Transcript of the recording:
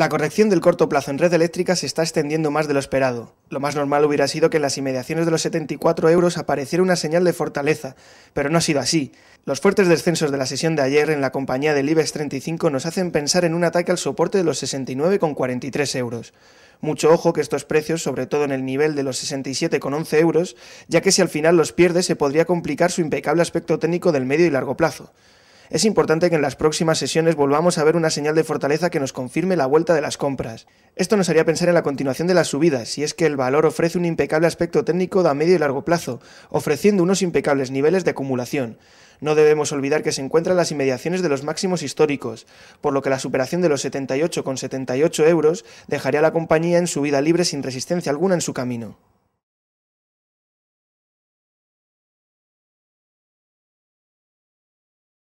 La corrección del corto plazo en red eléctrica se está extendiendo más de lo esperado. Lo más normal hubiera sido que en las inmediaciones de los 74 euros apareciera una señal de fortaleza, pero no ha sido así. Los fuertes descensos de la sesión de ayer en la compañía del IBEX 35 nos hacen pensar en un ataque al soporte de los 69,43 euros. Mucho ojo que estos precios, sobre todo en el nivel de los 67,11 euros, ya que si al final los pierde se podría complicar su impecable aspecto técnico del medio y largo plazo es importante que en las próximas sesiones volvamos a ver una señal de fortaleza que nos confirme la vuelta de las compras. Esto nos haría pensar en la continuación de las subidas, si es que el valor ofrece un impecable aspecto técnico a medio y largo plazo, ofreciendo unos impecables niveles de acumulación. No debemos olvidar que se encuentran las inmediaciones de los máximos históricos, por lo que la superación de los 78,78 euros dejaría a la compañía en subida libre sin resistencia alguna en su camino.